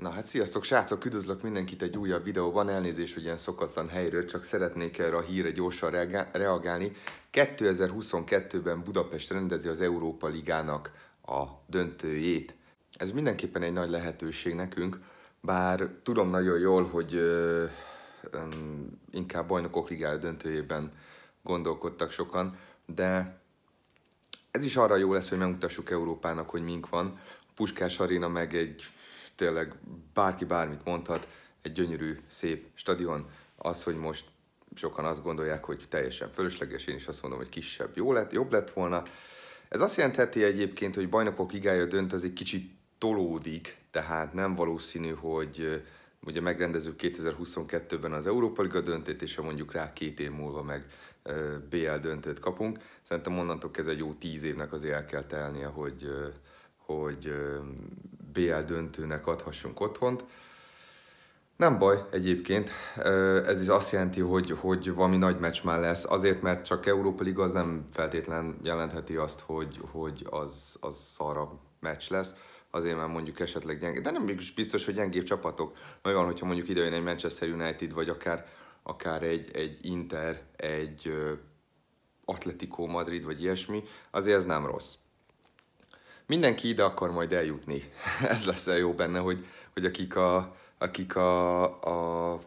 Na hát sziasztok srácok, üdvözlök mindenkit egy újabb videóban, elnézés, hogy ilyen szokatlan helyről, csak szeretnék erre a hírre gyorsan reagálni. 2022-ben Budapest rendezi az Európa Ligának a döntőjét. Ez mindenképpen egy nagy lehetőség nekünk, bár tudom nagyon jól, hogy ö, ö, inkább bajnokok ligája döntőjében gondolkodtak sokan, de ez is arra jó lesz, hogy megmutassuk Európának, hogy mink van. Puskás Arena meg egy tényleg bárki bármit mondhat, egy gyönyörű, szép stadion, az, hogy most sokan azt gondolják, hogy teljesen fölösleges, én is azt mondom, hogy kisebb, jó lett, jobb lett volna. Ez azt jelentheti egyébként, hogy bajnokok igája dönt, az egy kicsit tolódik, tehát nem valószínű, hogy ugye megrendező 2022-ben az Európa Liga döntét, és ha mondjuk rá két év múlva meg BL döntőt kapunk. Szerintem onnantól kezdve jó tíz évnek azért el kell telnie, hogy, hogy PL döntőnek adhassunk otthont. Nem baj egyébként, ez is azt jelenti, hogy, hogy valami nagy meccs már lesz, azért, mert csak Európa Liga az nem feltétlen jelentheti azt, hogy, hogy az, az szara meccs lesz azért már mondjuk esetleg gyengébb, de nem mégis biztos, hogy gyengébb csapatok. Meg van, hogyha mondjuk idejön egy Manchester United, vagy akár, akár egy, egy Inter, egy Atletico Madrid, vagy ilyesmi, azért ez nem rossz mindenki ide akar majd eljutni. Ez lesz el jó benne, hogy, hogy akik a, akik a, a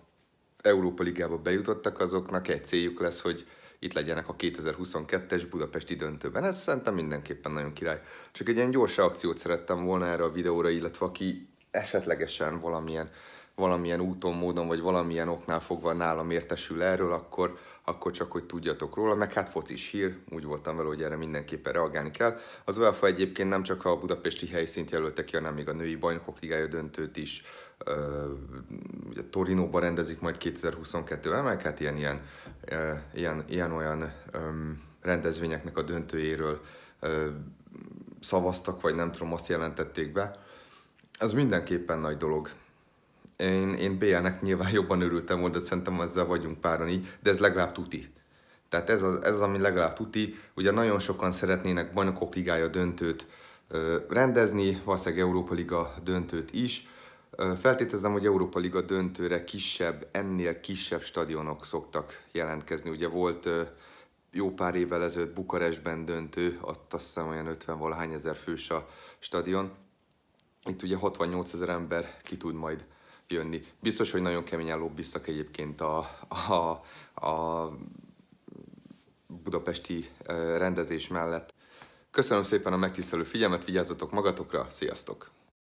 Európa Ligába bejutottak, azoknak egy céljuk lesz, hogy itt legyenek a 2022-es budapesti döntőben. Ez szerintem mindenképpen nagyon király. Csak egy ilyen gyors akciót szerettem volna erre a videóra, illetve aki esetlegesen valamilyen uh, valamilyen úton, módon, vagy valamilyen oknál fogva nálam értesül erről, akkor, akkor csak, hogy tudjatok róla, meg hát is hír, úgy voltam vele, hogy erre mindenképpen reagálni kell. Az UEFA egyébként nem csak a budapesti helyszínt jelölte ki, hanem még a női bajnokok ligája döntőt is ugye Torinóba rendezik majd 2022 emelket, hát ilyen, ilyen, ilyen, ilyen olyan rendezvényeknek a döntőjéről öm, szavaztak, vagy nem tudom, azt jelentették be. Ez mindenképpen nagy dolog én, én BL-nek nyilván jobban örültem volna, szerintem ezzel vagyunk páran így, de ez legalább tuti. Tehát ez az, ez az ami legalább tuti. Ugye nagyon sokan szeretnének bajnokok ligája döntőt ö, rendezni, valószínűleg Európa Liga döntőt is. Ö, feltételezem, hogy Európa Liga döntőre kisebb, ennél kisebb stadionok szoktak jelentkezni. Ugye volt ö, jó pár évvel ezelőtt Bukarestben döntő, ott azt hiszem olyan 50-valahány ezer fős a stadion. Itt ugye 68 ezer ember ki tud majd jönni. Biztos, hogy nagyon keményen lobbiztak egyébként a, a, a budapesti rendezés mellett. Köszönöm szépen a megtisztelő figyelmet, vigyázzatok magatokra, sziasztok!